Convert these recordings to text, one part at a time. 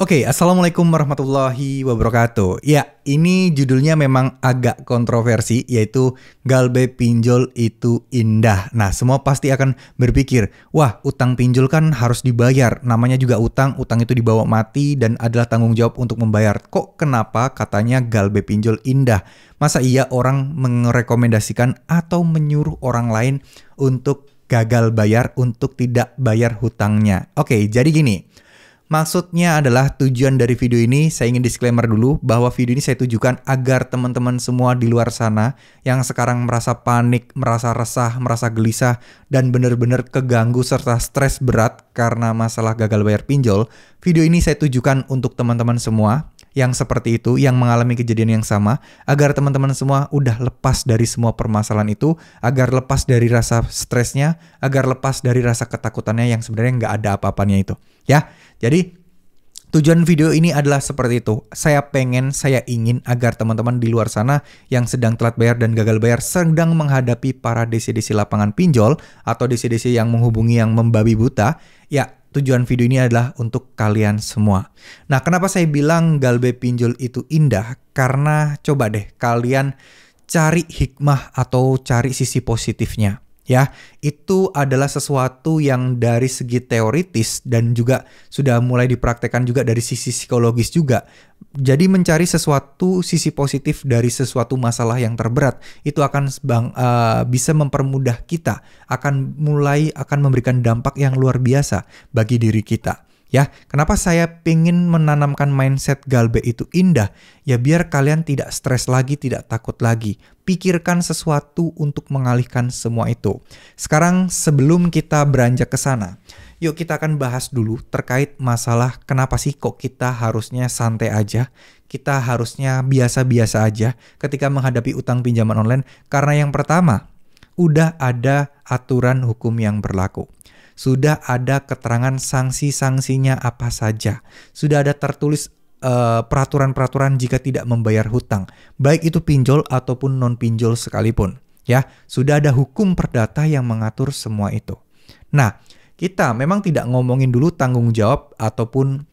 Oke, okay, assalamualaikum warahmatullahi wabarakatuh. Ya, ini judulnya memang agak kontroversi, yaitu Galbe Pinjol itu indah. Nah, semua pasti akan berpikir, wah utang pinjol kan harus dibayar. Namanya juga utang, utang itu dibawa mati dan adalah tanggung jawab untuk membayar. Kok kenapa katanya Galbe Pinjol indah? Masa iya orang merekomendasikan atau menyuruh orang lain untuk gagal bayar untuk tidak bayar hutangnya? Oke, okay, jadi gini. Maksudnya adalah tujuan dari video ini, saya ingin disclaimer dulu bahwa video ini saya tujukan agar teman-teman semua di luar sana yang sekarang merasa panik, merasa resah, merasa gelisah, dan benar-benar keganggu serta stres berat karena masalah gagal bayar pinjol, video ini saya tujukan untuk teman-teman semua yang seperti itu, yang mengalami kejadian yang sama, agar teman-teman semua udah lepas dari semua permasalahan itu, agar lepas dari rasa stresnya, agar lepas dari rasa ketakutannya yang sebenarnya nggak ada apa-apanya itu. Ya, jadi Tujuan video ini adalah seperti itu. Saya pengen, saya ingin agar teman-teman di luar sana yang sedang telat bayar dan gagal bayar sedang menghadapi para DC-DC lapangan pinjol atau DC-DC yang menghubungi yang membabi buta, ya tujuan video ini adalah untuk kalian semua. Nah, kenapa saya bilang Galbe Pinjol itu indah? Karena coba deh kalian cari hikmah atau cari sisi positifnya ya itu adalah sesuatu yang dari segi teoritis dan juga sudah mulai dipraktekkan juga dari sisi psikologis juga. Jadi mencari sesuatu sisi positif dari sesuatu masalah yang terberat itu akan bang, uh, bisa mempermudah kita, akan mulai akan memberikan dampak yang luar biasa bagi diri kita. Ya, kenapa saya pingin menanamkan mindset galbe itu indah? Ya biar kalian tidak stres lagi, tidak takut lagi. Pikirkan sesuatu untuk mengalihkan semua itu. Sekarang sebelum kita beranjak ke sana, yuk kita akan bahas dulu terkait masalah kenapa sih kok kita harusnya santai aja, kita harusnya biasa-biasa aja ketika menghadapi utang pinjaman online. Karena yang pertama, udah ada aturan hukum yang berlaku sudah ada keterangan sanksi-sanksinya apa saja. Sudah ada tertulis eh, peraturan-peraturan uh, jika tidak membayar hutang, baik itu pinjol ataupun non pinjol sekalipun. Ya, sudah ada hukum perdata yang mengatur semua itu. Nah, kita memang tidak ngomongin dulu tanggung jawab ataupun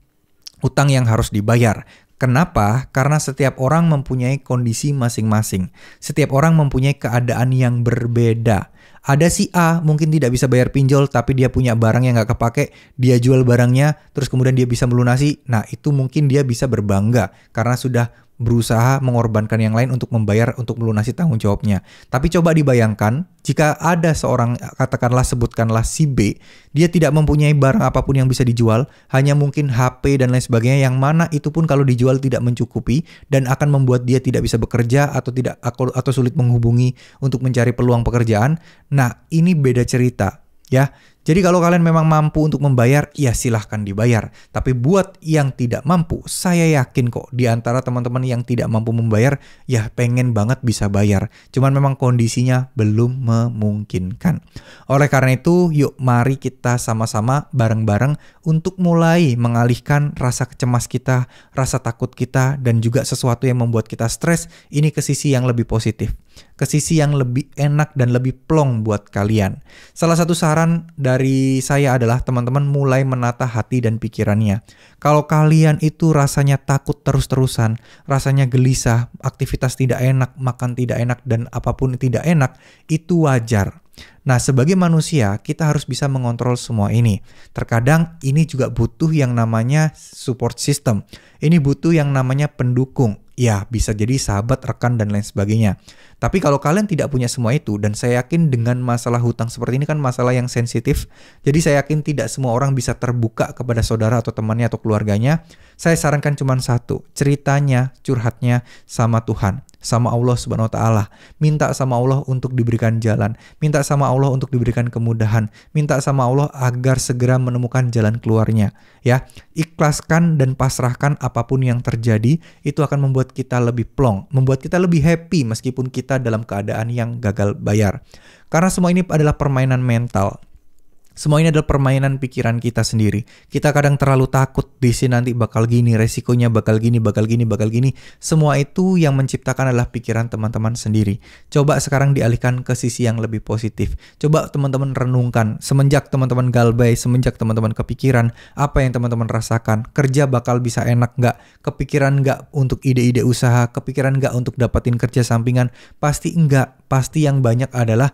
hutang yang harus dibayar Kenapa? Karena setiap orang mempunyai kondisi masing-masing. Setiap orang mempunyai keadaan yang berbeda. Ada si A mungkin tidak bisa bayar pinjol tapi dia punya barang yang nggak kepake, dia jual barangnya, terus kemudian dia bisa melunasi. Nah itu mungkin dia bisa berbangga karena sudah berusaha mengorbankan yang lain untuk membayar untuk melunasi tanggung jawabnya. Tapi coba dibayangkan jika ada seorang katakanlah sebutkanlah si B, dia tidak mempunyai barang apapun yang bisa dijual, hanya mungkin HP dan lain sebagainya yang mana itu pun kalau dijual tidak mencukupi dan akan membuat dia tidak bisa bekerja atau tidak atau sulit menghubungi untuk mencari peluang pekerjaan. Nah, ini beda cerita Ya, jadi kalau kalian memang mampu untuk membayar, ya silahkan dibayar. Tapi buat yang tidak mampu, saya yakin kok di antara teman-teman yang tidak mampu membayar, ya pengen banget bisa bayar. Cuman memang kondisinya belum memungkinkan. Oleh karena itu, yuk mari kita sama-sama bareng-bareng untuk mulai mengalihkan rasa kecemas kita, rasa takut kita, dan juga sesuatu yang membuat kita stres ini ke sisi yang lebih positif ke sisi yang lebih enak dan lebih plong buat kalian. Salah satu saran dari saya adalah teman-teman mulai menata hati dan pikirannya. Kalau kalian itu rasanya takut terus-terusan, rasanya gelisah, aktivitas tidak enak, makan tidak enak, dan apapun tidak enak, itu wajar. Nah, sebagai manusia, kita harus bisa mengontrol semua ini. Terkadang ini juga butuh yang namanya support system. Ini butuh yang namanya pendukung ya bisa jadi sahabat, rekan, dan lain sebagainya. Tapi kalau kalian tidak punya semua itu, dan saya yakin dengan masalah hutang seperti ini kan masalah yang sensitif, jadi saya yakin tidak semua orang bisa terbuka kepada saudara atau temannya atau keluarganya, saya sarankan cuma satu, ceritanya, curhatnya sama Tuhan sama Allah Subhanahu wa taala. Minta sama Allah untuk diberikan jalan, minta sama Allah untuk diberikan kemudahan, minta sama Allah agar segera menemukan jalan keluarnya, ya. Ikhlaskan dan pasrahkan apapun yang terjadi, itu akan membuat kita lebih plong, membuat kita lebih happy meskipun kita dalam keadaan yang gagal bayar. Karena semua ini adalah permainan mental. Semua ini adalah permainan pikiran kita sendiri. Kita kadang terlalu takut di sini nanti bakal gini, resikonya bakal gini, bakal gini, bakal gini. Semua itu yang menciptakan adalah pikiran teman-teman sendiri. Coba sekarang dialihkan ke sisi yang lebih positif. Coba teman-teman renungkan, semenjak teman-teman galbay, semenjak teman-teman kepikiran, apa yang teman-teman rasakan? Kerja bakal bisa enak nggak? Kepikiran nggak untuk ide-ide usaha? Kepikiran nggak untuk dapatin kerja sampingan? Pasti enggak. Pasti yang banyak adalah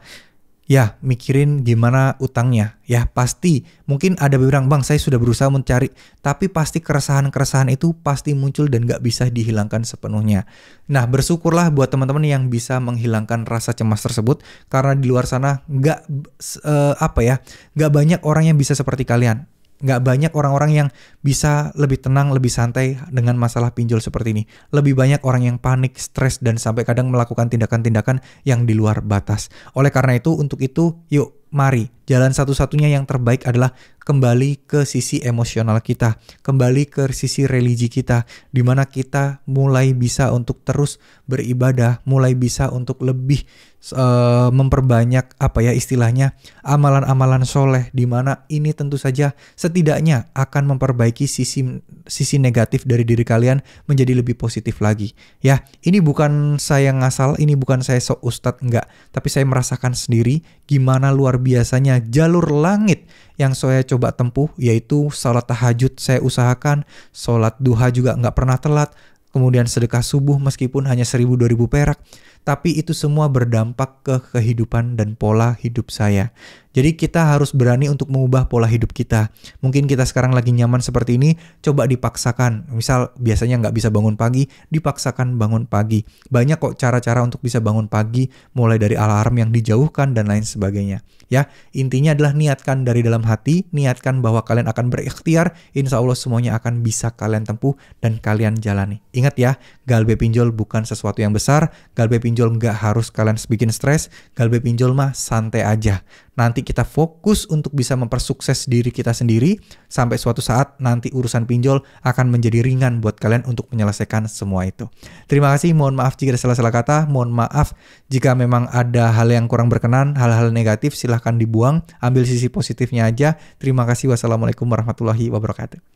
ya mikirin gimana utangnya ya pasti mungkin ada beberapa bang saya sudah berusaha mencari tapi pasti keresahan-keresahan itu pasti muncul dan gak bisa dihilangkan sepenuhnya nah bersyukurlah buat teman-teman yang bisa menghilangkan rasa cemas tersebut karena di luar sana gak uh, eh, apa ya gak banyak orang yang bisa seperti kalian nggak banyak orang-orang yang bisa lebih tenang, lebih santai dengan masalah pinjol seperti ini. Lebih banyak orang yang panik, stres, dan sampai kadang melakukan tindakan-tindakan yang di luar batas. Oleh karena itu, untuk itu, yuk mari jalan satu-satunya yang terbaik adalah kembali ke sisi emosional kita, kembali ke sisi religi kita, di mana kita mulai bisa untuk terus beribadah, mulai bisa untuk lebih uh, memperbanyak apa ya istilahnya amalan-amalan soleh, di mana ini tentu saja setidaknya akan memperbaiki sisi sisi negatif dari diri kalian menjadi lebih positif lagi. Ya, ini bukan saya ngasal, ini bukan saya sok ustadz, enggak. Tapi saya merasakan sendiri gimana luar biasanya jalur langit yang saya coba tempuh, yaitu sholat tahajud saya usahakan, sholat duha juga enggak pernah telat, kemudian sedekah subuh meskipun hanya seribu dua ribu perak, tapi itu semua berdampak ke kehidupan dan pola hidup saya. Jadi kita harus berani untuk mengubah pola hidup kita. Mungkin kita sekarang lagi nyaman seperti ini, coba dipaksakan. Misal biasanya nggak bisa bangun pagi, dipaksakan bangun pagi. Banyak kok cara-cara untuk bisa bangun pagi, mulai dari alarm yang dijauhkan dan lain sebagainya. Ya, intinya adalah niatkan dari dalam hati, niatkan bahwa kalian akan berikhtiar, insya Allah semuanya akan bisa kalian tempuh dan kalian jalani. Ingat ya, galbe pinjol bukan sesuatu yang besar, galbe pinjol nggak harus kalian bikin stres, galbe pinjol mah santai aja nanti kita fokus untuk bisa mempersukses diri kita sendiri sampai suatu saat nanti urusan pinjol akan menjadi ringan buat kalian untuk menyelesaikan semua itu. Terima kasih, mohon maaf jika ada salah-salah kata, mohon maaf jika memang ada hal yang kurang berkenan, hal-hal negatif silahkan dibuang, ambil sisi positifnya aja. Terima kasih, wassalamualaikum warahmatullahi wabarakatuh.